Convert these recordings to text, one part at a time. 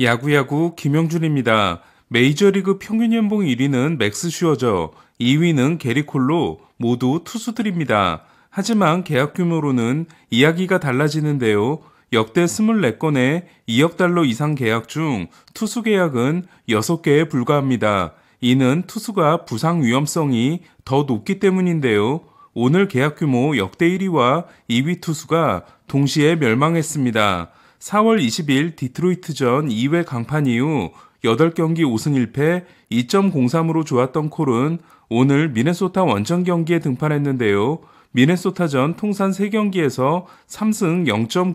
야구야구 김영준입니다. 메이저리그 평균 연봉 1위는 맥스 슈어저, 2위는 게리콜로 모두 투수들입니다. 하지만 계약 규모로는 이야기가 달라지는데요. 역대 24건의 2억 달러 이상 계약 중 투수 계약은 6개에 불과합니다. 이는 투수가 부상 위험성이 더 높기 때문인데요. 오늘 계약 규모 역대 1위와 2위 투수가 동시에 멸망했습니다. 4월 22일 디트로이트전 2회 강판 이후 8경기 5승 1패 2.03으로 좋았던 콜은 오늘 미네소타 원정 경기에 등판했는데요. 미네소타전 통산 3경기에서 3승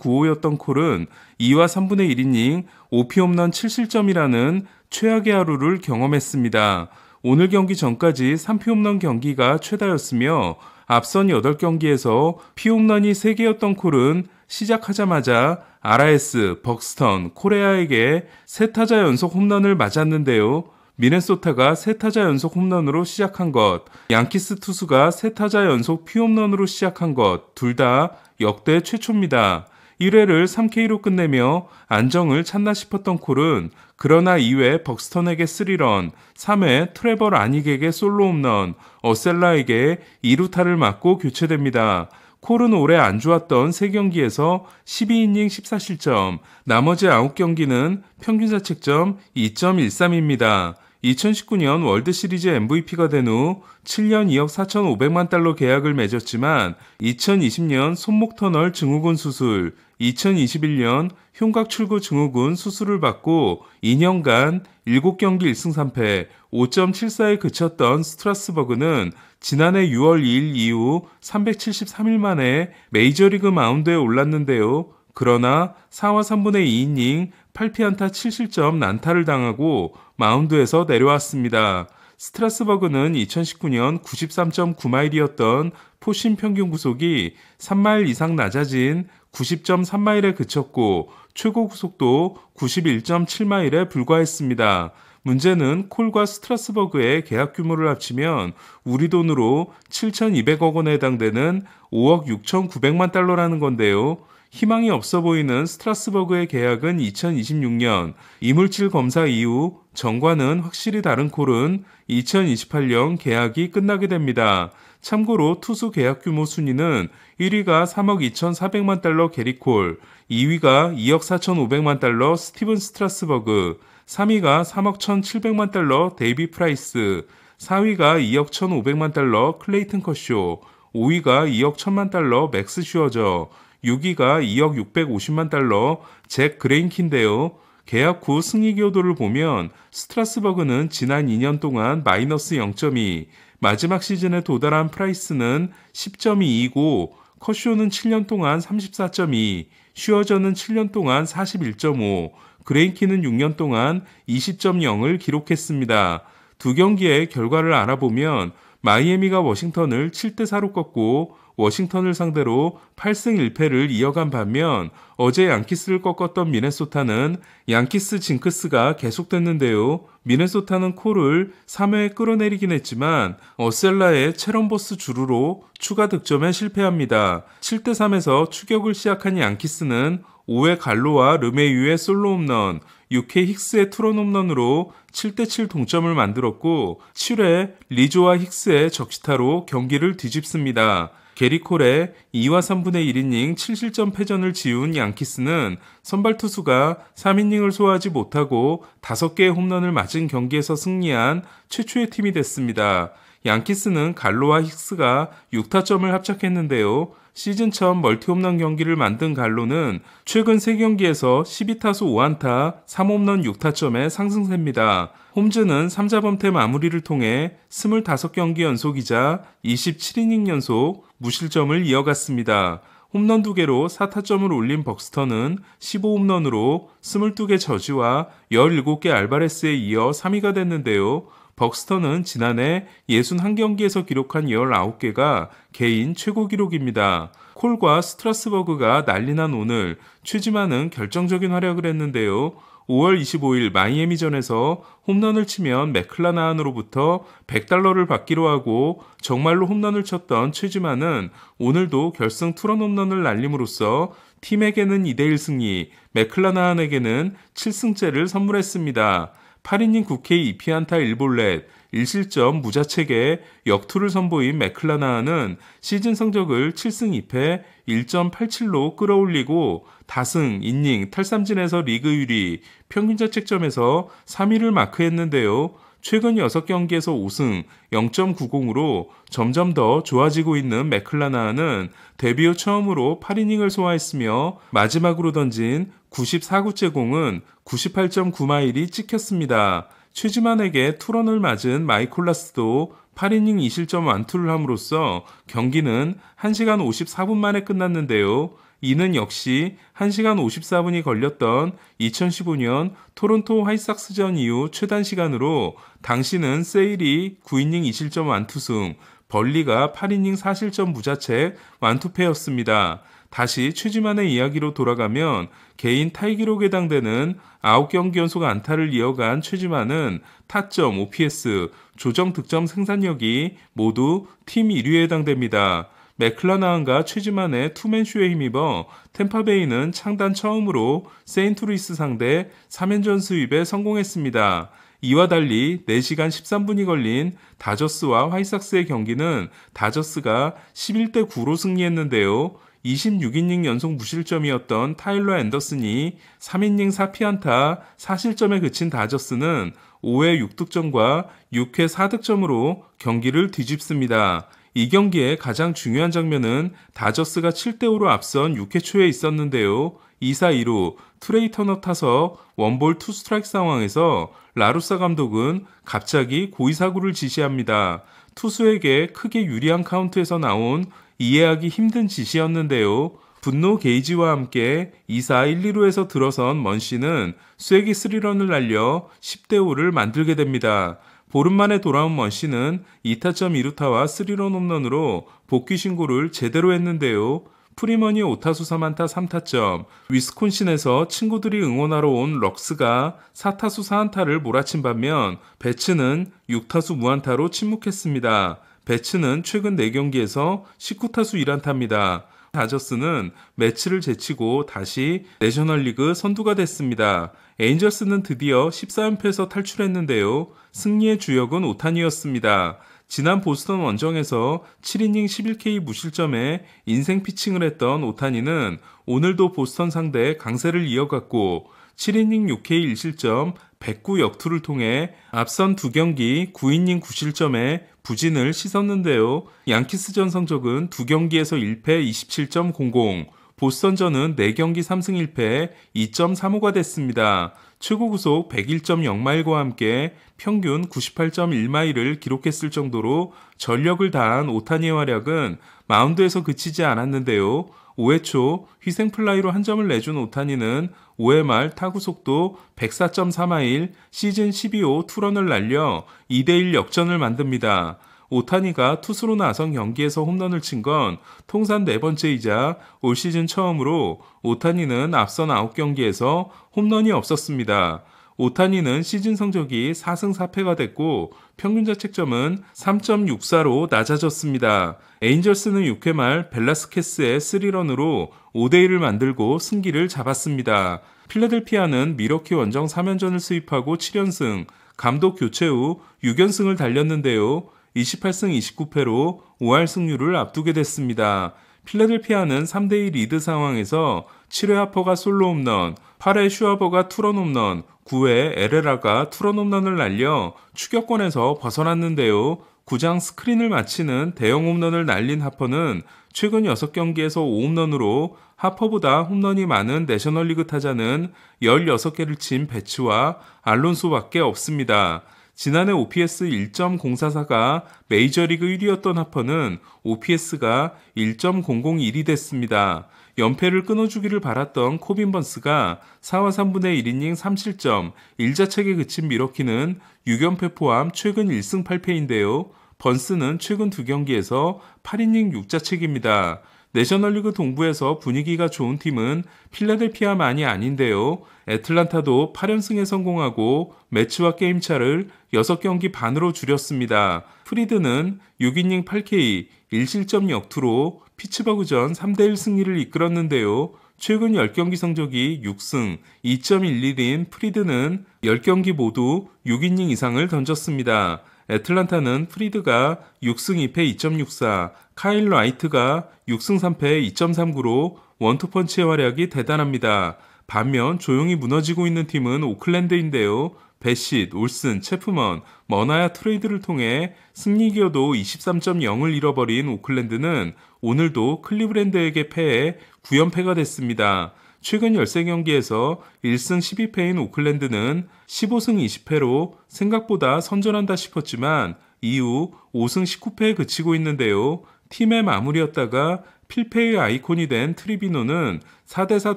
0.95였던 콜은 2와 3분의 1이닝 5피홈런 7실점이라는 최악의 하루를 경험했습니다. 오늘 경기 전까지 3피홈런 경기가 최다였으며 앞선 8경기에서 피홈런이 3개였던 콜은 시작하자마자 아라에스, 벅스턴, 코레아에게 세 타자 연속 홈런을 맞았는데요. 미네소타가 세 타자 연속 홈런으로 시작한 것, 양키스 투수가 세 타자 연속 피홈런으로 시작한 것, 둘 다 역대 최초입니다. 1회를 3K로 끝내며 안정을 찾나 싶었던 콜은 그러나 2회 벅스턴에게 3런, 3회 트레버 아닉에게 솔로 홈런, 어셀라에게 2루타를 맞고 교체됩니다. 콜은 올해 안 좋았던 3경기에서 12이닝 14실점, 나머지 9경기는 평균 자책점 2.13입니다. 2019년 월드시리즈 MVP가 된 후 7년 2억 4,500만 달러 계약을 맺었지만 2020년 손목 터널 증후군 수술, 2021년 흉곽 출구 증후군 수술을 받고 2년간 7경기 1승 3패 5.74에 그쳤던 스트라스버그는 지난해 6월 2일 이후 373일 만에 메이저리그 마운드에 올랐는데요. 그러나 4와 3분의 2이닝 8피안타 7실점 난타를 당하고 마운드에서 내려왔습니다. 스트라스버그는 2019년 93.9마일이었던 포신 평균 구속이 3마일 이상 낮아진 90.3마일에 그쳤고 최고 구속도 91.7마일에 불과했습니다. 문제는 콜과 스트라스버그의 계약 규모를 합치면 우리 돈으로 7,200억 원에 해당되는 5억 6,900만 달러라는 건데요. 희망이 없어 보이는 스트라스버그의 계약은 2026년 이물질 검사 이후 정관은 확실히 다른 콜은 2028년 계약이 끝나게 됩니다. 참고로 투수 계약 규모 순위는 1위가 3억 2,400만 달러 게리콜, 2위가 2억 4,500만 달러 스티븐 스트라스버그, 3위가 3억 1,700만 달러 데이비 프라이스, 4위가 2억 1,500만 달러 클레이튼 커쇼, 5위가 2억 1 0 0 0만 달러 맥스 슈어저, 6위가 2억 650만 달러 잭 그레인키인데요. 계약 후 승리 교도를 보면 스트라스버그는 지난 2년 동안 마이너스 0.2, 마지막 시즌에 도달한 프라이스는 10.2이고 커쇼는 7년 동안 34.2, 슈어저는 7년 동안 41.5, 그레인키는 6년 동안 20.0을 기록했습니다. 두 경기의 결과를 알아보면 마이애미가 워싱턴을 7대 4로 꺾고 워싱턴을 상대로 8승 1패를 이어간 반면 어제 양키스를 꺾었던 미네소타는 양키스 징크스가 계속됐는데요. 미네소타는 콜을 3회에 끌어내리긴 했지만 어셀라의 체럼버스 주루로 추가 득점에 실패합니다. 7대 3에서 추격을 시작한 양키스는 5회 갈로와 르메유의 솔로 홈런, 6회 힉스의 투런 홈런으로 7대7 동점을 만들었고 7회 리조와 힉스의 적시타로 경기를 뒤집습니다. 게리콜의 2와 3분의 1이닝 7실점 패전을 지운 양키스는 선발 투수가 3이닝을 소화하지 못하고 5개의 홈런을 맞은 경기에서 승리한 최초의 팀이 됐습니다. 양키스는 갈로와 힉스가 6타점을 합작했는데요. 시즌 첫 멀티홈런 경기를 만든 갈로는 최근 3경기에서 12타수 5안타 3홈런 6타점의 상승세입니다. 홈즈는 3자범퇴 마무리를 통해 25경기 연속이자 27이닝 연속 무실점을 이어갔습니다. 홈런 2개로 4타점을 올린 벅스턴은 15홈런으로 22개 저지와 17개 알바레스에 이어 3위가 됐는데요. 벅스터는 지난해 61경기에서 기록한 19개가 개인 최고 기록입니다. 콜과 스트라스버그가 난리난 오늘 최지만은 결정적인 활약을 했는데요. 5월 25일 마이애미전에서 홈런을 치면 맥클라나한으로부터 100달러를 받기로 하고 정말로 홈런을 쳤던 최지만은 오늘도 결승 투런 홈런을 날림으로써 팀에게는 2대1 승리, 맥클라나한에게는 7승째를 선물했습니다. 파리인국회이피안타일볼렛 1실점 무자책에 역투를 선보인 맥클라나는 시즌 성적을 7승 2패 1.87로 끌어올리고 다승, 인닝, 탈삼진에서 리그 1위, 평균자책점에서 3위를 마크했는데요. 최근 6경기에서 5승 0.90으로 점점 더 좋아지고 있는 맥클라나는 데뷔 후 처음으로 8이닝을 소화했으며 마지막으로 던진 94구째 공은 98.9마일이 찍혔습니다. 최지만에게 투런을 맞은 마이콜라스도 8이닝 2실점 완투를 함으로써 경기는 1시간 54분 만에 끝났는데요. 이는 역시 1시간 54분이 걸렸던 2015년 토론토 화이삭스전 이후 최단 시간으로 당시는 세일이 9이닝 2실점 완투승, 벌리가 8이닝 4실점 무자책 완투패였습니다. 다시 최지만의 이야기로 돌아가면 개인 타이기록에 해당되는 9경기 연속 안타를 이어간 최지만은 타점, OPS, 조정 득점 생산력이 모두 팀 1위에 해당됩니다. 맥클라나한과 최지만의 투맨쇼에 힘입어 템파베이는 창단 처음으로 세인트루이스 상대 3연전 수입에 성공했습니다. 이와 달리 4시간 13분이 걸린 다저스와 화이삭스의 경기는 다저스가 11대 9로 승리했는데요. 26이닝 연속 무실점이었던 타일러 앤더슨이 3이닝 4피안타 4실점에 그친 다저스는 5회 6득점과 6회 4득점으로 경기를 뒤집습니다. 이 경기의 가장 중요한 장면은 다저스가 7대5로 앞선 6회 초에 있었는데요. 2사 2루 트레이 터너 타서 원볼 투 스트라이크 상황에서 라루사 감독은 갑자기 고의사구를 지시합니다. 투수에게 크게 유리한 카운트에서 나온 이해하기 힘든 짓이었는데요. 분노 게이지와 함께 2 4 1, 2루에서 들어선 먼 씨는 쐐기 3런을 날려 10대 5를 만들게 됩니다. 보름 만에 돌아온 먼 씨는 2타점 2루타와 3런 홈런으로 복귀 신고를 제대로 했는데요. 프리머니 5타수 3안타 3타점, 위스콘신에서 친구들이 응원하러 온 럭스가 4타수 4안타를 몰아친 반면 배츠는 6타수 무안타로 침묵했습니다. 배츠는 최근 4경기에서 19타수 1안타입니다. 다저스는 매치를 제치고 다시 내셔널리그 선두가 됐습니다. 에인저스는 드디어 14연패에서 탈출했는데요. 승리의 주역은 오타니였습니다 지난 보스턴 원정에서 7이닝 11K 무실점에 인생 피칭을 했던 오타니는 오늘도 보스턴 상대 강세를 이어갔고 7이닝 6K 1실점, 백구 역투를 통해 앞선 두 경기 9이닝 9실점에 부진을 씻었는데요. 양키스전 성적은 두 경기에서 1패 27.00, 보스턴전은 4경기 3승 1패 2.35가 됐습니다. 최고 구속 101.0마일과 함께 평균 98.1마일을 기록했을 정도로 전력을 다한 오타니의 활약은 마운드에서 그치지 않았는데요. 5회 초 희생 플라이로 한 점을 내준 오타니는 5회 말 타구 속도 1 0 4 4마일 시즌 12호 투런을 날려 2대1 역전을 만듭니다. 오타니가 투수로 나선 경기에서 홈런을 친 건 통산 네 번째이자 올 시즌 처음으로 오타니는 앞선 9경기에서 홈런이 없었습니다. 오타니는 시즌 성적이 4승 4패가 됐고 평균 자책점은 3.64로 낮아졌습니다. 에인절스는 6회 말 벨라스케스의 3런으로 5대1을 만들고 승기를 잡았습니다. 필라델피아는 미러키 원정 3연전을 수입하고 7연승, 감독 교체 후 6연승을 달렸는데요. 28승 29패로 5할 승률을 앞두게 됐습니다. 필라델피아는 3대1 리드 상황에서 7회 하퍼가 솔로 홈런, 8회 슈아버가 투런 홈런, 9회 에레라가 투런 홈런을 날려 추격권에서 벗어났는데요. 9장 스크린을 마치는 대형 홈런을 날린 하퍼는 최근 6경기에서 5홈런으로 하퍼보다 홈런이 많은 내셔널리그 타자는 16개를 친 배츠와 알론소밖에 없습니다. 지난해 OPS 1.044가 메이저리그 1위였던 하퍼는 OPS가 1.001이 됐습니다. 연패를 끊어주기를 바랐던 코빈 번스가 4와 3분의 1이닝 3실점, 1자책에 그친 미러키는 6연패 포함 최근 1승 8패인데요. 번스는 최근 두 경기에서 8이닝 6자책입니다. 내셔널리그 동부에서 분위기가 좋은 팀은 필라델피아만이 아닌데요. 애틀란타도 8연승에 성공하고 매치와 게임차를 6경기 반으로 줄였습니다. 프리드는 6이닝 8K 1실점 역투로 피츠버그전 3대1 승리를 이끌었는데요. 최근 10경기 성적이 6승 2.11인 프리드는 10경기 모두 6이닝 이상을 던졌습니다. 애틀란타는 프리드가 6승 2패 2.64, 카일 라이트가 6승 3패 2.39로 원투펀치의 활약이 대단합니다. 반면 조용히 무너지고 있는 팀은 오클랜드인데요. 베싯, 올슨, 체프먼, 머나야 트레이드를 통해 승리 기여도 23.0을 잃어버린 오클랜드는 오늘도 클리브랜드에게 패해 9연패가 됐습니다. 최근 13경기에서 1승 12패인 오클랜드는 15승 20패로 생각보다 선전한다 싶었지만 이후 5승 19패에 그치고 있는데요. 팀의 마무리였다가 필패의 아이콘이 된 트리비노는 4대4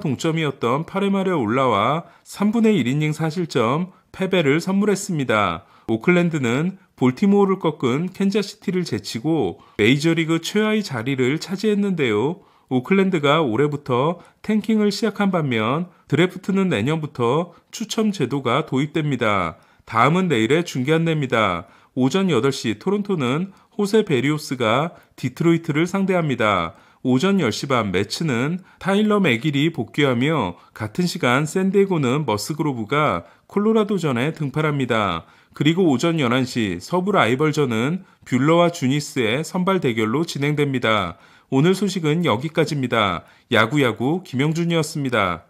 동점이었던 8회 말에 올라와 3분의 1이닝 사실점 패배를 선물했습니다. 오클랜드는 볼티모어를 꺾은 캔자시티를 제치고 메이저리그 최하위 자리를 차지했는데요. 오클랜드가 올해부터 탱킹을 시작한 반면 드래프트는 내년부터 추첨 제도가 도입됩니다. 다음은 내일의 중계 안내입니다. 오전 8시 토론토는 호세 베리오스가 디트로이트를 상대합니다. 오전 10시 반 매치는 타일러 맥일이 복귀하며 같은 시간 샌디에고는 머스그로브가 콜로라도전에 등판합니다. 그리고 오전 11시 서부 라이벌전은 뷰러와 주니스의 선발 대결로 진행됩니다. 오늘 소식은 여기까지입니다. 야구야구 김영준이었습니다.